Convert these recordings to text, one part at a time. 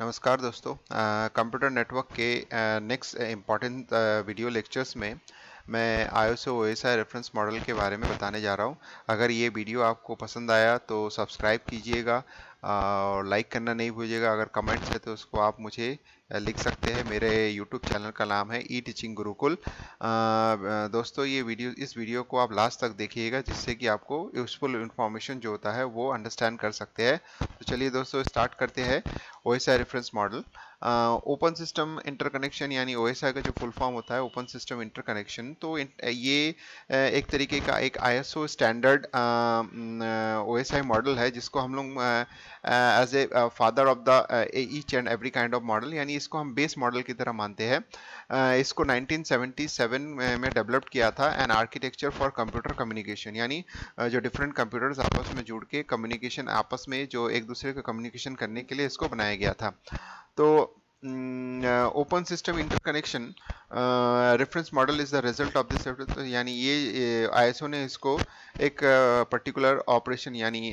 नमस्कार दोस्तों computer network के नेक्स्ट इम्पॉर्टेंट वीडियो लेक्चर्स में मैं iOS OSI रेफरेंस मॉडल के बारे में बताने जा रहा हूँ अगर ये वीडियो आपको पसंद आया तो सब्सक्राइब कीजिएगा और लाइक करना नहीं भूलिएगा अगर कमेंट्स है तो उसको आप मुझे लिख सकते हैं मेरे YouTube चैनल का नाम है ई टीचिंग गुरुकुल दोस्तों ये वीडियो इस वीडियो को आप लास्ट तक देखिएगा जिससे कि आपको यूज़फुल इन्फॉर्मेशन जो होता है वो अंडरस्टैंड कर सकते हैं तो चलिए दोस्तों स्टार्ट करते हैं O reference model open system interconnection यानी ओ का जो फुल फॉर्म होता है ओपन सिस्टम इंटरकनेक्शन तो ये एक तरीके का एक आई स्टैंडर्ड ओ मॉडल है जिसको हम लोग as a father of the each and every kind of model यानी इसको हम बेस मॉडल की तरह मानते हैं uh, इसको 1977 में डेवलप किया था an architecture for computer communication यानी जो डिफरेंट कंप्यूटर्स आपस में जुड़ के कम्युनिकेशन आपस में जो एक दूसरे का कम्युनिकेशन करने के लिए इसको बनाया गया था तो open system interconnection reference model is the result of this यानी ये आईएसओ uh, ने इसको एक पर्टिकुलर ऑपरेशन यानी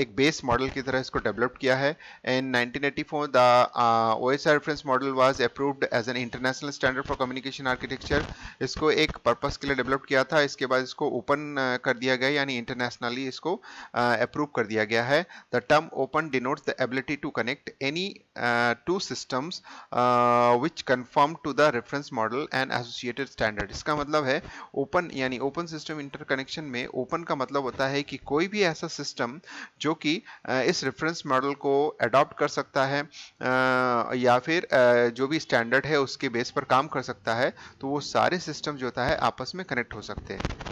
एक बेस मॉडल की तरह इसको डेवलप किया है and 1984 the OSR reference model was approved as an international standard for communication architecture इसको एक पर्पस के लिए डेवलप किया था इसके बाद इसको ओपन कर दिया गया यानी इंटरनेशनली इसको अप्रूव कर दिया गया है the term open denote the ability to connect any two systems which conform to the reference model and associated standard इसका मतलब है ओपन यानी ओपन सिस्टम कनेक्शन में ओपन का मतलब होता है कि कोई भी ऐसा सिस्टम जो कि इस रेफरेंस मॉडल को अडॉप्ट कर सकता है या फिर जो भी स्टैंडर्ड है उसके बेस पर काम कर सकता है तो वो सारे सिस्टम जो होता है आपस में कनेक्ट हो सकते हैं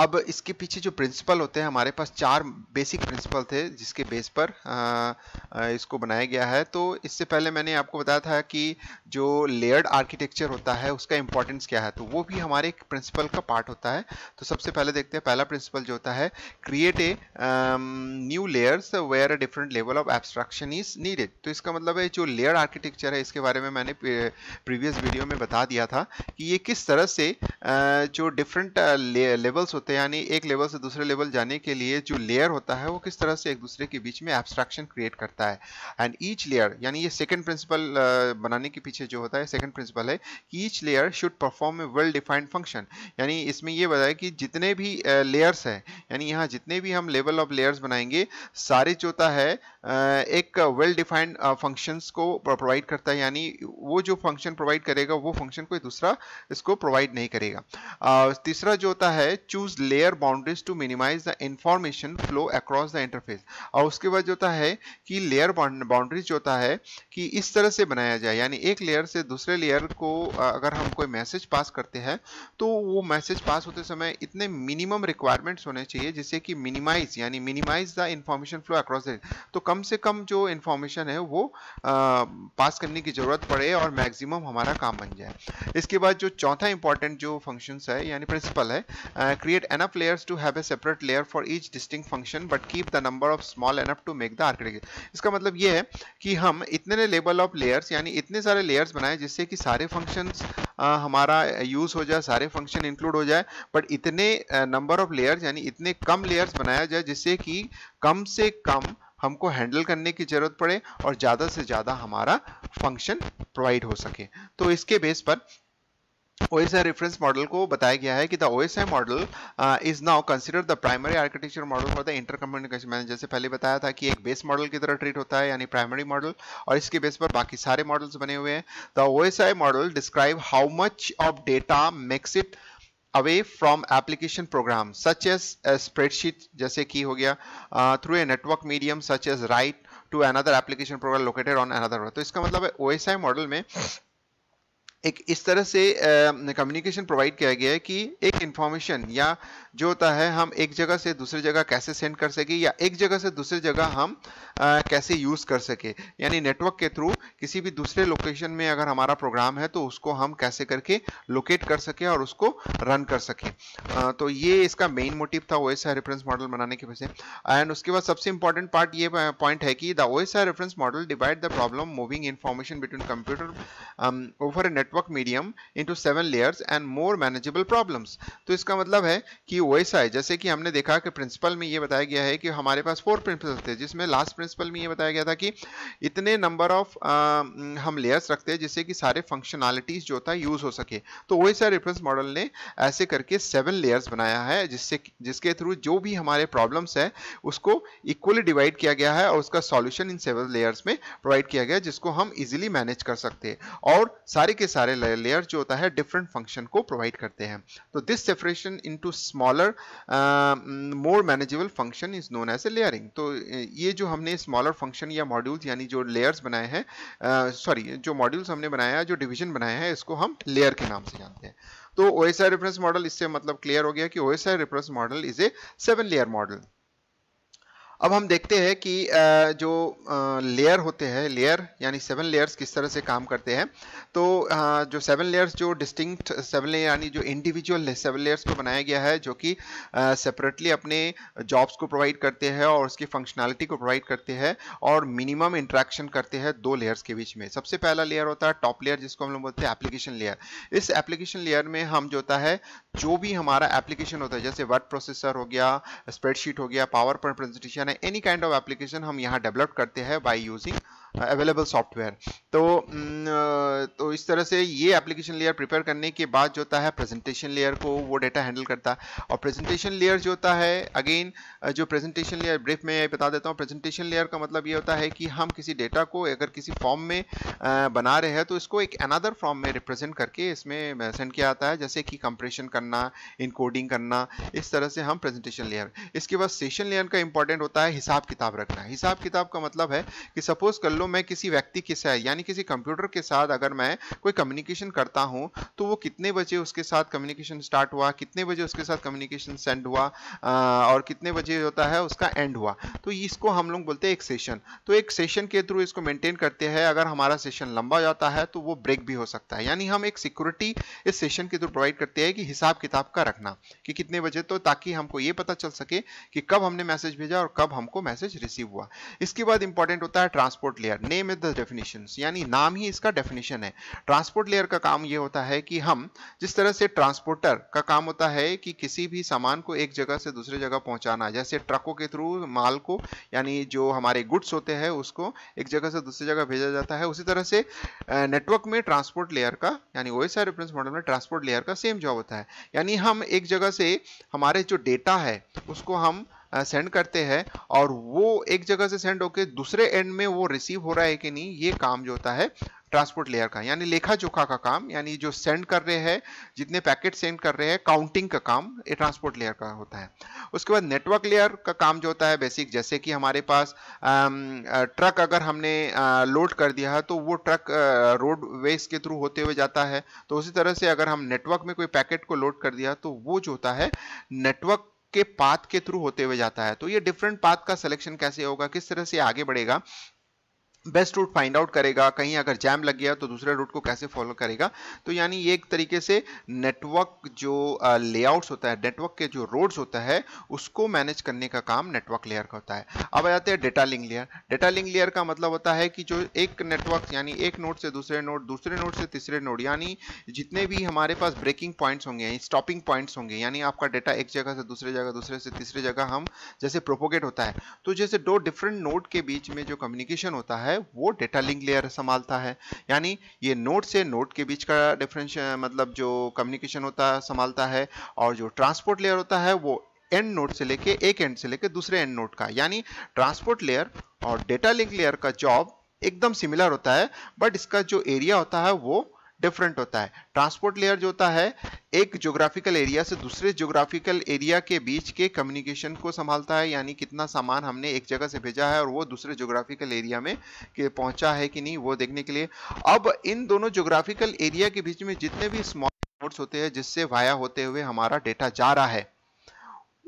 अब इसके पीछे जो प्रिंसिपल होते हैं हमारे पास चार बेसिक प्रिंसिपल थे जिसके बेस पर इसको बनाया गया है तो इससे पहले मैंने आपको बताया था कि जो लेयर्ड आर्किटेक्चर होता है उसका इंपॉर्टेंस क्या है तो वो भी हमारे एक प्रिंसिपल का पार्ट होता है तो सबसे पहले देखते हैं पहला प्रिंसिपल जो होता है create a new layers where a different level of abstraction is needed तो इसका मतलब है जो लेयर आर्किटेक्चर है इसके बारे में मैंने प्रीवियस वीडियो में बता दिया था कि ये किस तरह से जो डिफरेंट लेवल्स होते हैं यानी एक लेवल से दूसरे लेवल जाने के लिए जो लेयर होता है वो किस तरह से एक दूसरे के बीच में एब्स्ट्रैक्शन क्रिएट करता है एंड ईच लेयर यानी ये सेकेंड प्रिंसिपल बनाने के पीछे जो होता है सेकेंड प्रिंसिपल है कि each layer should perform a well defined function यानी इसमें ये बताया कि जितने भी लेयर्स हैं यानी यहाँ जितने भी हम लेवल ऑफ लेयर्स बनाएंगे सारे जो होता है एक वेल डिफाइंड फंक्शंस को प्रोवाइड करता है यानी वो जो फंक्शन प्रोवाइड करेगा वो फंक्शन कोई दूसरा इसको प्रोवाइड नहीं करेगा रहेगा uh, तीसरा जो होता है choose layer boundaries to minimise the information flow across the interface और उसके बाद जो होता है कि लेयर बाउंड्रीज जो होता है कि इस तरह से बनाया जाए यानी एक लेयर से दूसरे लेयर को uh, अगर हम कोई मैसेज पास करते हैं तो वो मैसेज पास होते समय इतने मिनिमम रिक्वायरमेंट्स होने चाहिए जिससे कि मिनिमाइज यानी minimise the information flow across the तो कम से कम जो इंफॉर्मेशन है वो आ, uh, पास करने की ज़रूरत पड़े और मैक्सिमम हमारा काम बन जाए इसके बाद जो चौथा इंपॉर्टेंट जो functions है यानी principle है uh, create enough layers to have a separate layer for each distinct function but keep the number of small enough to make the architecture इसका मतलब ये है कि हम इतने लेवल ऑफ लेयर्स यानी इतने सारे लेयर्स बनाए जिससे कि सारे फंक्शंस uh, हमारा यूज़ हो जाए सारे फंक्शन इंक्लूड हो जाए बट इतने नंबर ऑफ लेयर्स यानी इतने कम लेयर्स बनाया जाए जिससे कि कम से कम हमको हैंडल करने की ज़रूरत पड़े और ज़्यादा से ज़्यादा हमारा फंक्शन प्रोवाइड हो सके तो इसके बेस पर OSI reference model को बताया गया है कि the OSI model uh, is now considered the primary architecture model for the intercommunication मैंने जैसे पहले बताया था कि एक base model की तरह treat होता है यानी primary model और इसके base पर बाकी सारे models बने हुए हैं the OSI model describe how much of data makes it away from application program such as a spreadsheet जैसे की हो गया uh, through a network medium such as write to another application program located on another तो इसका मतलब है OSI model में एक इस तरह से कम्युनिकेशन प्रोवाइड किया गया है कि एक इंफॉर्मेशन या जो होता है हम एक जगह से दूसरी जगह कैसे सेंड कर सके या एक जगह से दूसरी जगह हम आ, कैसे यूज़ कर सके यानी नेटवर्क के थ्रू किसी भी दूसरे लोकेशन में अगर हमारा प्रोग्राम है तो उसको हम कैसे करके लोकेट कर सके और उसको रन कर सके तो ये इसका मेन मोटिव था ओ रेफरेंस मॉडल बनाने की वजह से एंड उसके बाद सबसे इंपॉर्टेंट पार्ट ये पॉइंट है कि the O reference model divide the problem moving information between computer over a network network medium into seven layers and more manageable problems तो इसका मतलब है कि वैसा है जैसे कि हमने देखा कि प्रिंसिपल में ये बताया गया है कि हमारे पास फोर प्रिंसिपल थे जिसमें लास्ट प्रिंसिपल में ये बताया गया था कि इतने नंबर ऑफ हम लेयर्स रखते हैं जिससे कि सारे फंक्शनैलिटीज जो है यूज़ हो सके तो वैसा रेफरेंस मॉडल ने ऐसे करके सेवन लेयर्स बनाया है जिससे जिसके थ्रू जो भी हमारे प्रॉब्लम्स है उसको इक्वली डिवाइड किया गया है और उसका सॉल्यूशन इन सेवन लेयर्स में प्रोवाइड किया गया जिसको हम इजीली मैनेज कर सकते हैं और सारे के सारे सारे लेयर जो होता है डिफरेंट फंक्शन को प्रोवाइड करते हैं तो this separation into smaller more manageable function is known as a layering तो uh, ये जो हमने स्मॉलर फंक्शन या मॉड्यूल्स यानी जो लेयर्स बनाए हैं सॉरी uh, जो मॉड्यूल्स हमने बनाया है जो डिविजन बनाया है इसको हम लेयर के नाम से जानते हैं तो ओ रेफरेंस मॉडल इससे मतलब क्लियर हो गया कि O reference model is a seven layer model अब हम देखते हैं कि जो लेयर होते हैं लेयर यानी सेवन लेयर्स किस तरह से काम करते हैं तो जो सेवन लेयर्स जो डिस्टिंक्ट सेवन लेयर यानी जो इंडिविजुअल सेवन लेयर्स को बनाया गया है जो कि सेपरेटली अपने जॉब्स को प्रोवाइड करते हैं और उसकी फंक्शनैलिटी को प्रोवाइड करते हैं और मिनिमम इंट्रैक्शन करते हैं दो लेयर्स के बीच में सबसे पहला लेयर होता है टॉप लेयर जिसको हम लोग बोलते हैं एप्लीकेशन लेयर इस एप्लीकेशन लेयर में हम जो होता है जो भी हमारा एप्लीकेशन होता है जैसे वर्ड प्रोसेसर हो गया स्प्रेडशीट हो गया पावर पॉइंट प्रेजेंटेशन यानी एनी काइंड ऑफ एप्लीकेशन हम यहाँ डेवलप करते हैं बाई यूजिंग अवेलेबल सॉफ्टवेयर तो mm, तो इस तरह से ये एप्लीकेशन लेयर प्रिपेयर करने के बाद जो होता है प्रेजेंटेशन लेयर को वो डेटा हैंडल करता है और प्रेजेंटेशन लेयर जो होता है अगेन जो प्रेजेंटेशन लेयर ब्रीफ में बता देता हूँ प्रेजेंटेशन लेयर का मतलब ये होता है कि हम किसी डेटा को अगर किसी फॉर्म में बना रहे हैं तो इसको एक अनदर फॉर्म में रिप्रेजेंट करके इसमें सेंड किया जाता है जैसे कि कंप्रेशन करना इनकोडिंग करना इस तरह से हम प्रेजेंटेशन लेयर इसके बाद सेशन लेयर का इंपॉर्टेंट होता है हिसाब किताब रखना हिसाब किताब का मतलब है कि सपोज कर लो मैं किसी व्यक्ति के साथ यानी किसी कंप्यूटर के साथ अगर मैं कोई कम्युनिकेशन करता हूँ तो वो कितने बजे उसके साथ कम्युनिकेशन स्टार्ट हुआ कितने बजे उसके साथ कम्युनिकेशन सेंड हुआ और कितने बजे होता है उसका एंड हुआ तो इसको हम लोग बोलते हैं एक सेशन तो एक सेशन के थ्रू इसको मेंटेन करते हैं अगर हमारा सेशन लंबा जाता है तो वो ब्रेक भी हो सकता है यानी हम एक सिक्योरिटी इस सेशन के थ्रू प्रोवाइड करते हैं कि हिसाब किताब का रखना कि कितने बजे तो ताकि हमको ये पता चल सके कि कब हमने मैसेज भेजा और कब हमको मैसेज रिसीव हुआ इसके बाद इंपॉर्टेंट होता है transport layer layer name is the definition यानी नाम ही इसका डेफिनेशन है ट्रांसपोर्ट लेयर का काम ये होता है कि हम जिस तरह से ट्रांसपोर्टर का काम होता है कि किसी भी सामान को एक जगह से दूसरे जगह पहुंचाना जैसे ट्रकों के थ्रू माल को यानी जो हमारे गुड्स होते हैं उसको एक जगह से दूसरी जगह भेजा जाता है उसी तरह से नेटवर्क में ट्रांसपोर्ट लेयर का यानी ओ रेफरेंस मॉडल में ट्रांसपोर्ट लेयर का सेम जॉब होता है यानी हम एक जगह से हमारे जो डेटा है उसको हम सेंड करते हैं और वो एक जगह से सेंड होके दूसरे एंड में वो रिसीव हो रहा है कि नहीं ये काम जो होता है ट्रांसपोर्ट लेयर का यानी लेखा जोखा का काम यानी जो सेंड कर रहे हैं जितने पैकेट सेंड कर रहे हैं काउंटिंग का काम ये ट्रांसपोर्ट लेयर का होता है उसके बाद नेटवर्क लेयर का काम जो होता है बेसिक जैसे कि हमारे पास ट्रक अगर हमने लोड कर दिया है तो वो ट्रक रोड वेज के थ्रू होते हुए जाता है तो उसी तरह से अगर हम नेटवर्क में कोई पैकेट को लोड कर दिया तो वो जो होता है नेटवर्क के पाथ के थ्रू होते हुए जाता है तो ये डिफरेंट पाथ का सिलेक्शन कैसे होगा किस तरह से आगे बढ़ेगा बेस्ट रूट फाइंड आउट करेगा कहीं अगर जैम लग गया तो दूसरे रूट को कैसे फॉलो करेगा तो यानी ये एक तरीके से नेटवर्क जो लेआउट्स होता है नेटवर्क के जो रोड्स होता है उसको मैनेज करने का काम नेटवर्क लेयर का होता है अब आ जाते हैं data link layer data link layer का मतलब होता है कि जो एक नेटवर्क यानी एक नोट से दूसरे नोट दूसरे नोट से तीसरे नोट यानी जितने भी हमारे पास ब्रेकिंग पॉइंट्स होंगे स्टॉपिंग पॉइंट्स होंगे यानी आपका डेटा एक जगह से दूसरे जगह दूसरे से तीसरे जगह हम जैसे प्रोपोगेट होता है तो जैसे दो डिफरेंट नोट के बीच में जो कम्युनिकेशन होता है है वो डेटा लिंक लेयर संभालता है यानी ये नोड से नोड के बीच का डिफरेंश मतलब जो कम्युनिकेशन होता है संभालता है और जो ट्रांसपोर्ट लेयर होता है वो एंड नोड से लेके एक एंड से लेके दूसरे एंड नोड का यानी ट्रांसपोर्ट लेयर और डेटा लिंक लेयर का जॉब एकदम सिमिलर होता है बट इसका जो एरिया होता है वो डिफरेंट होता है ट्रांसपोर्ट लेयर जो होता है एक ज्योग्राफिकल एरिया से दूसरे ज्योग्राफिकल एरिया के बीच के कम्युनिकेशन को संभालता है यानी कितना सामान हमने एक जगह से भेजा है और वो दूसरे ज्योग्राफिकल एरिया में के पहुंचा है कि नहीं वो देखने के लिए अब इन दोनों ज्योग्राफिकल एरिया के बीच में जितने भी स्मॉल नोट्स होते हैं जिससे वाया होते हुए हमारा डेटा जा रहा है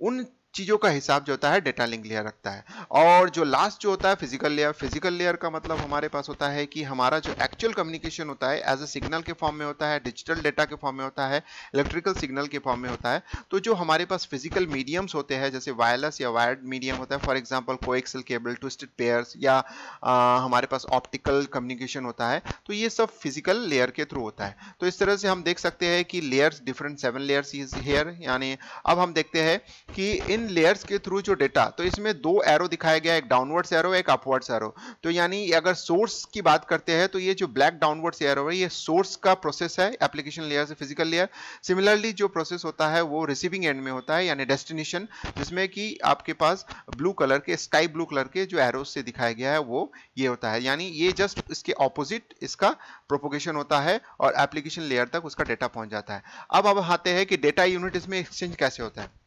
उन चीज़ों का हिसाब जो होता है डेटा लिंक लेयर रखता है और जो लास्ट जो होता है फिजिकल लेयर फिजिकल लेयर का मतलब हमारे पास होता है कि हमारा जो एक्चुअल कम्युनिकेशन होता है एज अ सिग्नल के फॉर्म में होता है डिजिटल डेटा के फॉर्म में होता है इलेक्ट्रिकल सिग्नल के फॉर्म में होता है तो जो हमारे पास फिजिकल मीडियम्स होते हैं जैसे वायरलेस या वायर्ड मीडियम होता है for example coaxial cable twisted pairs या आ, हमारे पास ऑप्टिकल कम्युनिकेशन होता है तो ये सब फिजिकल लेयर के थ्रू होता है तो इस तरह से हम देख सकते हैं कि layers different seven layers is here यानी अब हम देखते हैं कि इन इन लेयर्स के थ्रू जो डेटा तो इसमें दो एरो दिखाया गया एक डाउनवर्ड्स एरो एक अपवर्ड्स एरो तो यानी अगर सोर्स की बात करते हैं तो ये जो ब्लैक डाउनवर्ड्स एरो है ये सोर्स का प्रोसेस है एप्लीकेशन लेयर से फिजिकल लेयर सिमिलरली जो प्रोसेस होता है वो रिसीविंग एंड में होता है यानी डेस्टिनेशन जिसमें कि आपके पास ब्लू कलर के स्काई ब्लू कलर के जो एरो से दिखाया गया है वो ये होता है यानी ये जस्ट इसके ऑपोजिट इसका प्रोपोगेशन होता है और एप्लीकेशन लेयर तक उसका डेटा पहुंच जाता है अब अब आते हैं कि डेटा यूनिट इसमें एक्सचेंज कैसे होता है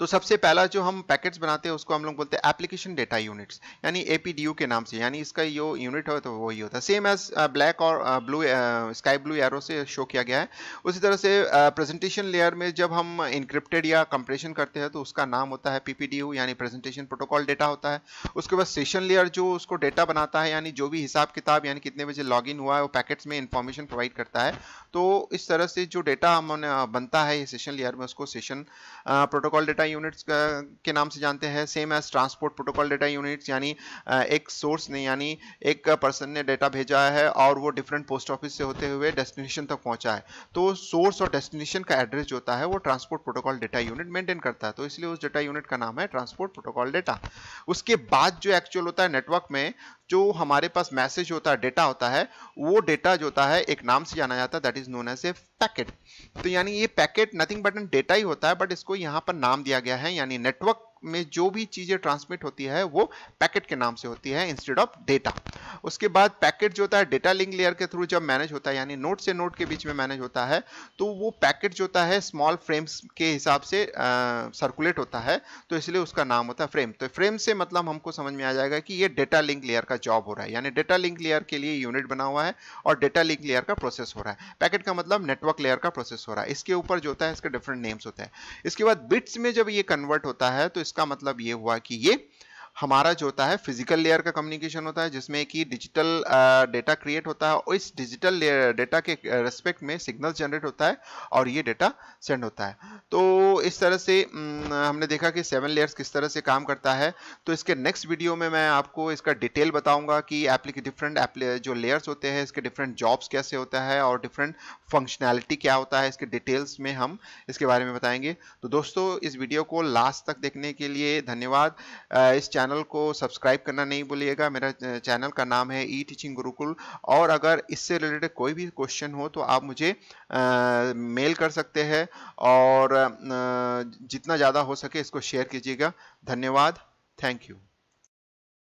तो सबसे पहला जो हम पैकेट्स बनाते हैं उसको हम लोग बोलते हैं एप्लीकेशन डेटा यूनिट्स यानी ए के नाम से यानी इसका जो यूनिट है तो वही होता है सेम एज ब्लैक और ब्लू स्काई ब्लू एरो से शो किया गया है उसी तरह से प्रेजेंटेशन uh, लेयर में जब हम इंक्रिप्टेड या कंप्रेशन करते हैं तो उसका नाम होता है पीपीडीयू यानी प्रेजेंटेशन प्रोटोकॉल डेटा होता है उसके बाद सेशन लेयर जो उसको डेटा बनाता है यानी जो भी हिसाब किताब यानी कितने बजे लॉग हुआ है वो पैकेट्स में इंफॉर्मेशन प्रोवाइड करता है तो इस तरह से जो डेटा हमने uh, बनता है सेशन लेयर में उसको session protocol data data units uh, के नाम से जानते हैं same as transport protocol data units यानी uh, एक सोर्स ने यानी एक पर्सन ने डेटा भेजा है और वो डिफरेंट पोस्ट ऑफिस से होते हुए डेस्टिनेशन तक पहुंचा है तो सोर्स और डेस्टिनेशन का एड्रेस जो होता है वो transport protocol data unit maintain करता है तो इसलिए उस डेटा यूनिट का नाम है ट्रांसपोर्ट प्रोटोकॉल डेटा उसके बाद जो एक्चुअल होता है नेटवर्क में जो हमारे पास मैसेज होता है डेटा होता है वो डेटा जो होता है एक नाम से जाना जाता है that is known as a packet तो यानी ये packet nothing but an data ही होता है बट इसको यहाँ पर नाम दिया गया है यानी नेटवर्क में जो भी चीज़ें ट्रांसमिट होती है वो पैकेट के नाम से होती है इंस्टेड ऑफ डेटा उसके बाद पैकेट जो होता है डेटा लिंक लेयर के थ्रू जब मैनेज होता है यानी नोट से नोट के बीच में मैनेज होता है तो वो पैकेट जो होता है स्मॉल फ्रेम्स के हिसाब से सर्कुलेट होता है तो इसलिए उसका नाम होता है फ्रेम तो फ्रेम से मतलब हमको समझ में आ जाएगा कि ये डेटा लिंक लेयर का जॉब हो रहा है यानी डेटा लिंक लेयर के लिए यूनिट बना हुआ है और डेटा लिंक लेयर का प्रोसेस हो रहा है पैकेट का मतलब नेटवर्क लेयर का प्रोसेस हो रहा है इसके ऊपर जो होता है इसके डिफरेंट नेम्स होते हैं इसके बाद बिट्स में जब ये कन्वर्ट होता है तो इसका मतलब ये हुआ कि ये हमारा जो होता है फिजिकल लेयर का कम्युनिकेशन होता है जिसमें कि डिजिटल डेटा क्रिएट होता है और इस डिजिटल डेटा के रेस्पेक्ट में सिग्नल जनरेट होता है और ये डेटा सेंड होता है तो इस तरह से हमने देखा कि सेवन लेयर्स किस तरह से काम करता है तो इसके नेक्स्ट वीडियो में मैं आपको इसका डिटेल बताऊंगा कि एप्लीके डिफरेंट जो लेयर्स होते हैं इसके डिफरेंट जॉब्स कैसे होता है और डिफरेंट फंक्शनैलिटी क्या होता है इसके डिटेल्स में हम इसके बारे में बताएंगे तो दोस्तों इस वीडियो को लास्ट तक देखने के लिए धन्यवाद इस चैनल चैनल को सब्सक्राइब करना नहीं भूलिएगा मेरा चैनल का नाम है ई टीचिंग गुरुकुल और अगर इससे रिलेटेड कोई भी क्वेश्चन हो तो आप मुझे मेल कर सकते हैं और जितना ज़्यादा हो सके इसको शेयर कीजिएगा धन्यवाद थैंक यू